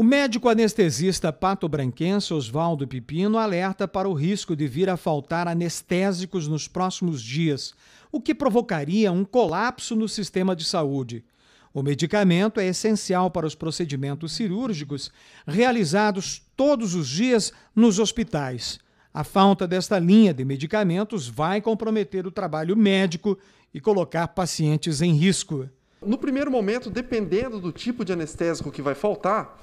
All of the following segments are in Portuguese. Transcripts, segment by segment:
O médico anestesista Pato Branquense Oswaldo Pipino alerta para o risco de vir a faltar anestésicos nos próximos dias, o que provocaria um colapso no sistema de saúde. O medicamento é essencial para os procedimentos cirúrgicos realizados todos os dias nos hospitais. A falta desta linha de medicamentos vai comprometer o trabalho médico e colocar pacientes em risco. No primeiro momento, dependendo do tipo de anestésico que vai faltar,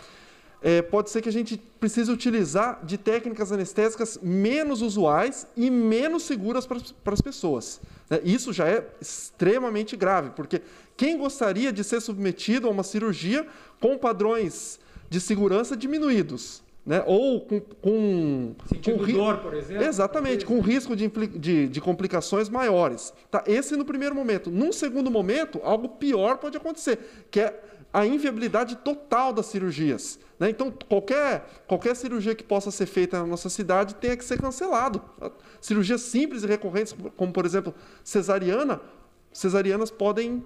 é, pode ser que a gente precise utilizar de técnicas anestésicas menos usuais e menos seguras para as pessoas. Né? Isso já é extremamente grave, porque quem gostaria de ser submetido a uma cirurgia com padrões de segurança diminuídos? Né? Ou com. com, Sentindo com dor, por exemplo. Exatamente, com risco de, de, de, complicações maiores. Tá? Esse no primeiro momento. Num segundo momento, algo pior pode acontecer, que é a inviabilidade total das cirurgias. Né? Então, qualquer, qualquer cirurgia que possa ser feita na nossa cidade tem que ser cancelado. Cirurgias simples e recorrentes, como por exemplo cesariana, cesarianas podem,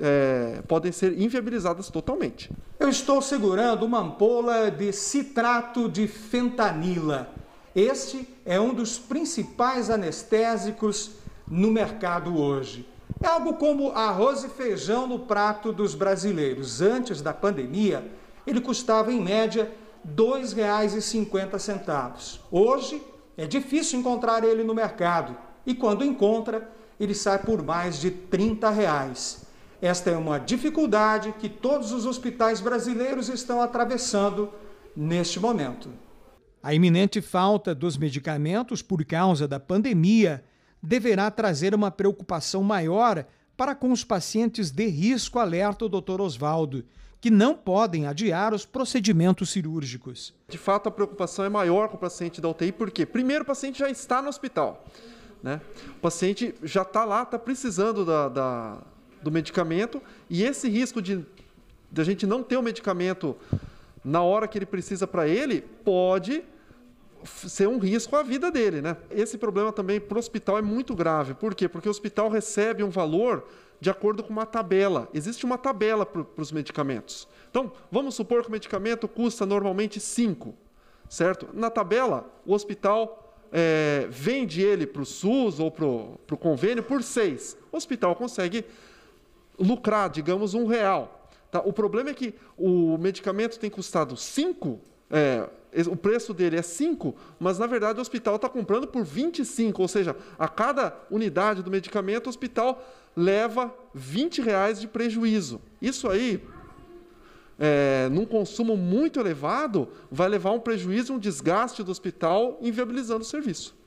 é, podem ser inviabilizadas totalmente. Eu estou segurando uma ampola de citrato de fentanila. Este é um dos principais anestésicos no mercado hoje. É Algo como arroz e feijão no prato dos brasileiros antes da pandemia, ele custava em média R$ 2,50. Hoje é difícil encontrar ele no mercado e quando encontra, ele sai por mais de R$ 30. Reais. Esta é uma dificuldade que todos os hospitais brasileiros estão atravessando neste momento. A iminente falta dos medicamentos por causa da pandemia deverá trazer uma preocupação maior para com os pacientes de risco, alerta o Dr. Oswaldo, que não podem adiar os procedimentos cirúrgicos. De fato, a preocupação é maior com o paciente da UTI, porque primeiro o paciente já está no hospital. Né? O paciente já está lá, está precisando da, da, do medicamento e esse risco de, de a gente não ter o medicamento na hora que ele precisa para ele pode ser um risco à vida dele, né? Esse problema também para o hospital é muito grave. Por quê? Porque o hospital recebe um valor de acordo com uma tabela. Existe uma tabela para os medicamentos. Então, vamos supor que o medicamento custa normalmente 5, certo? Na tabela, o hospital é, vende ele para o SUS ou para o convênio por 6. O hospital consegue lucrar, digamos, um real. Tá? O problema é que o medicamento tem custado 5 é, o preço dele é 5, mas na verdade o hospital está comprando por 25, ou seja, a cada unidade do medicamento o hospital leva 20 reais de prejuízo. Isso aí, é, num consumo muito elevado, vai levar um prejuízo, um desgaste do hospital, inviabilizando o serviço.